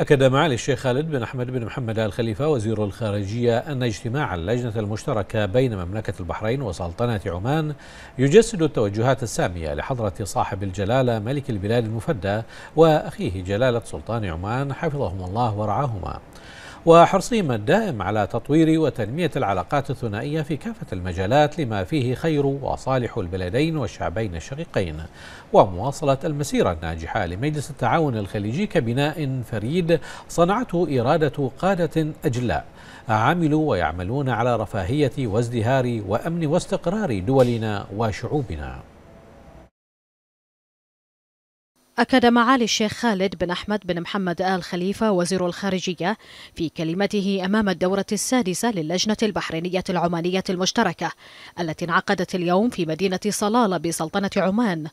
أكد معالي الشيخ خالد بن أحمد بن محمد آل خليفة وزير الخارجية أن اجتماع اللجنة المشتركة بين مملكة البحرين وسلطنة عمان يجسد التوجهات السامية لحضرة صاحب الجلالة ملك البلاد المفدى وأخيه جلالة سلطان عمان حفظهم الله ورعاهما وحرصهما الدائم على تطوير وتنمية العلاقات الثنائية في كافة المجالات لما فيه خير وصالح البلدين والشعبين الشقيقين ومواصلة المسيرة الناجحة لمجلس التعاون الخليجي كبناء فريد صنعته إرادة قادة أجلاء عملوا ويعملون على رفاهية وازدهار وأمن واستقرار دولنا وشعوبنا أكد معالي الشيخ خالد بن أحمد بن محمد آل خليفة وزير الخارجية في كلمته أمام الدورة السادسة للجنة البحرينية العمانية المشتركة التي انعقدت اليوم في مدينة صلالة بسلطنة عمان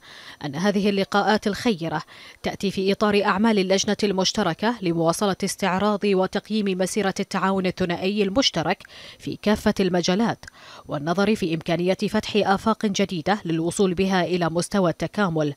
أن هذه اللقاءات الخيرة تأتي في إطار أعمال اللجنة المشتركة لمواصلة استعراض وتقييم مسيرة التعاون الثنائي المشترك في كافة المجالات والنظر في إمكانية فتح آفاق جديدة للوصول بها إلى مستوى التكامل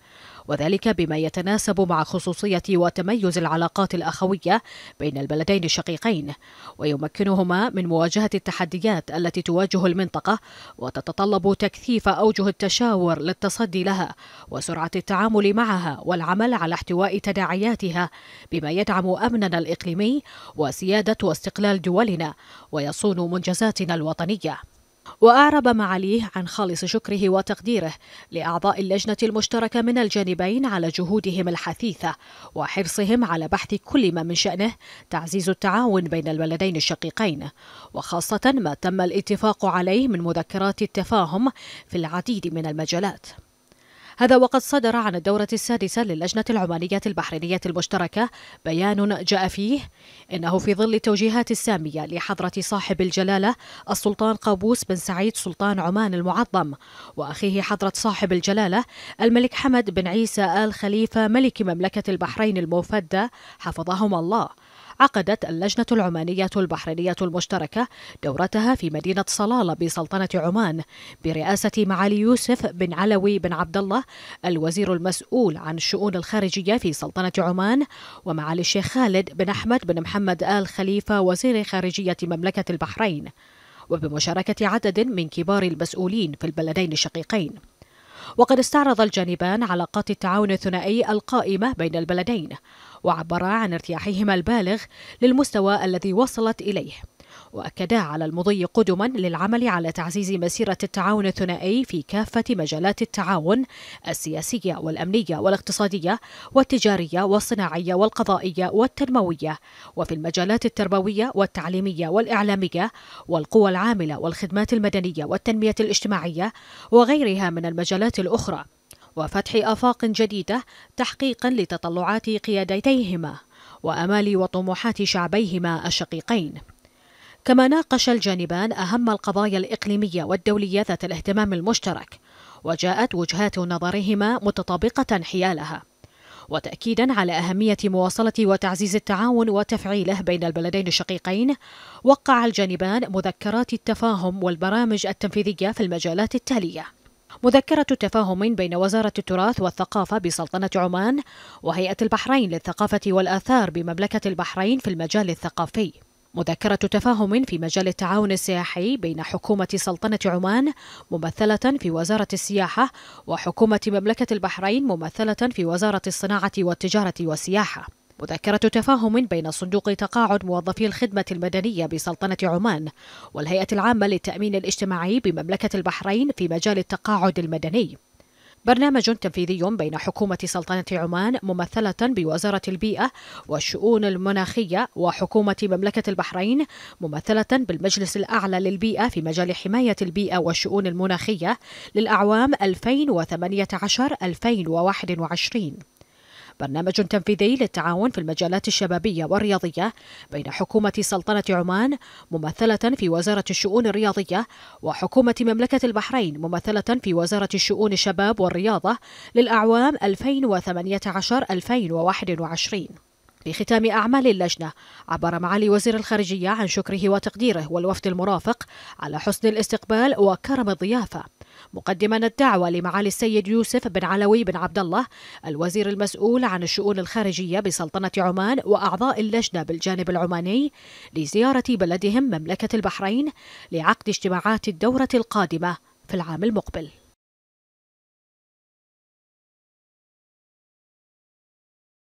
وذلك بما يتناسب مع خصوصية وتميز العلاقات الأخوية بين البلدين الشقيقين ويمكنهما من مواجهة التحديات التي تواجه المنطقة وتتطلب تكثيف أوجه التشاور للتصدي لها وسرعة التعامل معها والعمل على احتواء تداعياتها بما يدعم أمننا الإقليمي وسيادة واستقلال دولنا ويصون منجزاتنا الوطنية وأعرب معاليه عن خالص شكره وتقديره لأعضاء اللجنة المشتركة من الجانبين على جهودهم الحثيثة وحرصهم على بحث كل ما من شأنه تعزيز التعاون بين البلدين الشقيقين وخاصة ما تم الاتفاق عليه من مذكرات التفاهم في العديد من المجالات هذا وقد صدر عن الدورة السادسة للجنة العمالية البحرينية المشتركة بيان جاء فيه إنه في ظل التوجيهات السامية لحضرة صاحب الجلالة السلطان قابوس بن سعيد سلطان عمان المعظم وأخيه حضرة صاحب الجلالة الملك حمد بن عيسى آل خليفة ملك مملكة البحرين الموفدة حفظهما الله عقدت اللجنة العمانية البحرينية المشتركة دورتها في مدينة صلالة بسلطنة عمان برئاسة معالي يوسف بن علوي بن عبد الله الوزير المسؤول عن الشؤون الخارجية في سلطنة عمان ومعالي الشيخ خالد بن أحمد بن محمد آل خليفة وزير خارجية مملكة البحرين وبمشاركة عدد من كبار المسؤولين في البلدين الشقيقين وقد استعرض الجانبان علاقات التعاون الثنائي القائمة بين البلدين وعبرا عن ارتياحهما البالغ للمستوى الذي وصلت إليه واكدا على المضي قدما للعمل على تعزيز مسيره التعاون الثنائي في كافه مجالات التعاون السياسيه والامنيه والاقتصاديه والتجاريه والصناعيه والقضائيه والتنمويه وفي المجالات التربويه والتعليميه والاعلاميه والقوى العامله والخدمات المدنيه والتنميه الاجتماعيه وغيرها من المجالات الاخرى وفتح آفاق جديدة تحقيقا لتطلعات قيادتيهما وأمال وطموحات شعبيهما الشقيقين كما ناقش الجانبان أهم القضايا الإقليمية والدولية ذات الاهتمام المشترك وجاءت وجهات نظرهما متطابقة حيالها وتأكيدا على أهمية مواصلة وتعزيز التعاون وتفعيله بين البلدين الشقيقين وقع الجانبان مذكرات التفاهم والبرامج التنفيذية في المجالات التالية مذكرة تفاهم بين وزارة التراث والثقافة بسلطنة عمان وهيئة البحرين للثقافة والآثار بمملكة البحرين في المجال الثقافي مذكرة تفاهم في مجال التعاون السياحي بين حكومة سلطنة عمان ممثلة في وزارة السياحة وحكومة مملكة البحرين ممثلة في وزارة الصناعة والتجارة والسياحة مذكرة تفاهم بين صندوق تقاعد موظفي الخدمة المدنية بسلطنة عمان والهيئة العامة للتأمين الاجتماعي بمملكة البحرين في مجال التقاعد المدني برنامج تنفيذي بين حكومة سلطنة عمان ممثلة بوزارة البيئة والشؤون المناخية وحكومة مملكة البحرين ممثلة بالمجلس الأعلى للبيئة في مجال حماية البيئة والشؤون المناخية للأعوام 2018-2021 برنامج تنفيذي للتعاون في المجالات الشبابية والرياضية بين حكومة سلطنة عمان ممثلة في وزارة الشؤون الرياضية وحكومة مملكة البحرين ممثلة في وزارة الشؤون الشباب والرياضة للأعوام 2018-2021 لختام أعمال اللجنة عبر معالي وزير الخارجية عن شكره وتقديره والوفد المرافق على حسن الاستقبال وكرم الضيافة مقدما الدعوة لمعالي السيد يوسف بن علوي بن عبد الله الوزير المسؤول عن الشؤون الخارجية بسلطنة عمان وأعضاء اللجنة بالجانب العماني لزيارة بلدهم مملكة البحرين لعقد اجتماعات الدورة القادمة في العام المقبل